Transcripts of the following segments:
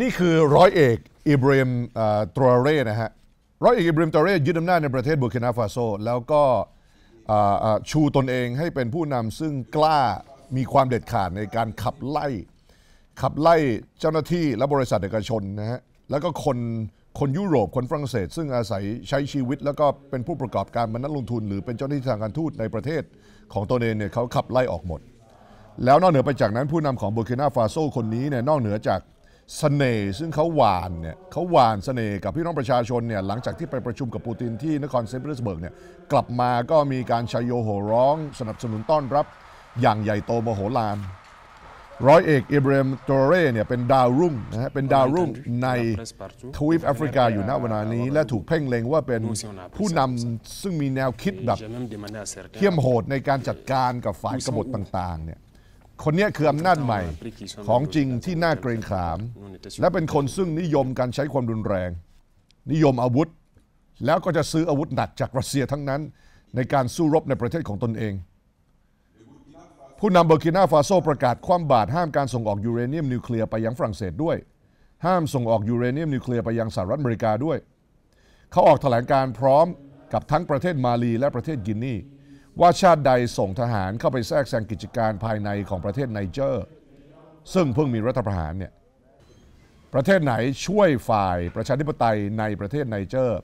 นี่คือร้อยเอกอิบราฮิมตัวเร่นะฮะ ร้อยเอกอิบราฮิมตัวเร่ยึดอำนาจในประเทศบูกินาฟาโซ แล้วก็ชูตนเองให้เป็นผู้นำ ซึ่งกล้ามีความเด็ดขาดในการขับไล่ ขับไล่เจ้าหน้าที่และบริษัทเอกชนนะฮะแล้วก็คนคนยุโรปคนฝรั่งเศสซึ่งอาศัยใช้ชีวิตแล้วก็เป็นผู้ประกอบการมันนักลงทุน หรือเป็นเจ้าหน้าที่ทางการทูตในประเทศของตนเองเนี่ยเขาขับไล่ออกหมด แล้วนอกเหนือไปจากนั้นผู้นำของบูกินาฟาโซคนนี้เนี่ยนอกเหนือจากสเสน่ห์ซึ่งเขาหวานเนี่ยเขาหวานสเสน่ห์กับพี่น้องประชาชนเนี่ยหลังจากที่ไปประชุมกับปูตินที่นครเซนต์ปีเตอร์สเบิร์กเนี่ยกลับมาก็มีการชายโยโหร้อง สนับสนุนต้อนรับอย่างใหญ่โตโมโหลานร้อยเอกอิบรมโตเร่เนี่ยเป็นดาวรุ่งนะฮะเป็นดาวรุ่งในทวีปแอฟริกาอยู่ณเวลานี้ และถูกเพ่งเล็งว่าเป็นผู้นำซึ่งมีแนวคิดแบบเขี่ยมโหดในการจัดการกับฝ่ายกบฏต่างๆเนี่ยคนนี้คืออำนาจใหม่ของจริงที่น่าเกรงขาม และเป็นคนซึ่งนิยมการใช้ความรุนแรง นิยมอาวุธแล้วก็จะซื้ออาวุธหนักจากรัสเซียทั้งนั้นในการสู้รบในประเทศของตนเอง ผู้นำเบอร์กินาฟาโซประกาศความบาดห้ามการส่งออกยูเรเนียมนิวเคลียร์ไปยังฝรั่งเศสด้วย ห้ามส่งออกยูเรเนียมนิวเคลียร์ไปยังสหรัฐอเมริกาด้วย เขาออกแถลงการพร้อมกับทั้งประเทศมาลี และประเทศกินีว่าชาติใดส่งทหารเข้าไปแทรกแซงกิจการภายในของประเทศไนเจอร์ ซึ่งเพิ่งมีรัฐประหารเนี่ยประเทศไหนช่วยฝ่ายประชาธิปไตยในประเทศไนเจอร์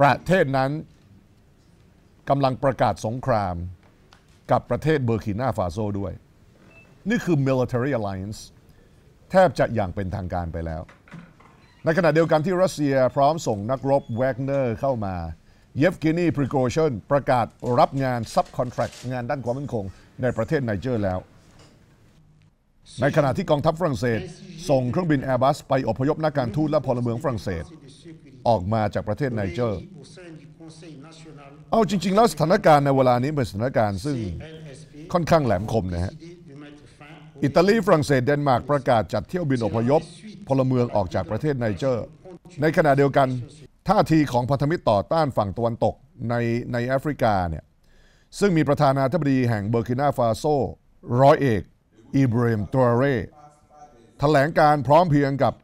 ประเทศนั้นกำลังประกาศสงครามกับประเทศเบอร์กินาฟาโซด้วย นี่คือ military alliance แทบจะอย่างเป็นทางการไปแล้ว ในขณะเดียวกันที่รัสเซียพร้อมส่งนักรบแวกเนอร์เข้ามาเยฟกินีพริโกเชนประกาศรับงาน ซับคอนแทรคงานด้านความมั่นคงในประเทศไนเจอร์แล้ว ในขณะที่กองทัพฝรั่งเศส ส่งเครื่องบินแอร์บัสไปอพยพนักการทูตและพลเมืองฝรั่งเศส ออกมาจากประเทศไนเจอร์ เอาจริงๆแล้วสถานการณ์ในเวลานี้เป็นสถานการณ์ซึ่งค่อนข้างแหลมคมนะฮะ อิตาลีฝรั่งเศสเดนมาร์กประกาศจัดเที่ยวบินอพยพ พลเมืองออกจากประเทศไนเจอร์ ในขณะเดียวกันท่าทีของพันธมิตรต่อต้านฝั่งตะวันตกในในแอฟริกาเนี่ยซึ่งมีประธานาธิบดีแห่งเบอร์กินาฟาโซ ร้อยเอกอิบราฮิมตัวเร่แถลงการพร้อมเพียงกับ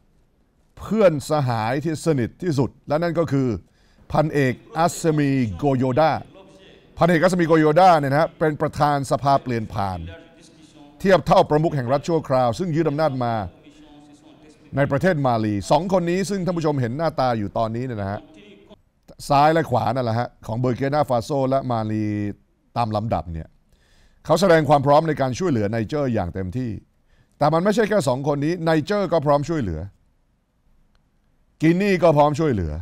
เพื่อนสหายที่สนิทที่สุดและนั่นก็คือพันเอกอัสมีโกโยดาพันเอกอัสมีโกโยดาเนี่ยนะเป็นประธานสภาเปลี่ยนผ่าน เทียบเท่าประมุขแห่งรัฐชั่วคราว ซึ่งยึดอำนาจมาในประเทศมาลีสองคนนี้ซึ่งท่านผู้ชมเห็นหน้าตาอยู่ตอนนี้เนี่ยนะฮะซ้ายและขวานั่นแหละฮะของเบอร์เกนาฟาโซ และมาลี ตามลำดับเนี่ยเขาแสดงความพร้อมในการช่วยเหลือไนเจอร์อย่างเต็มที่ แต่มันไม่ใช่แค่สองคนนี้ไนเจอร์ก็พร้อมช่วยเหลือกินนี่ก็พร้อมช่วยเหลือ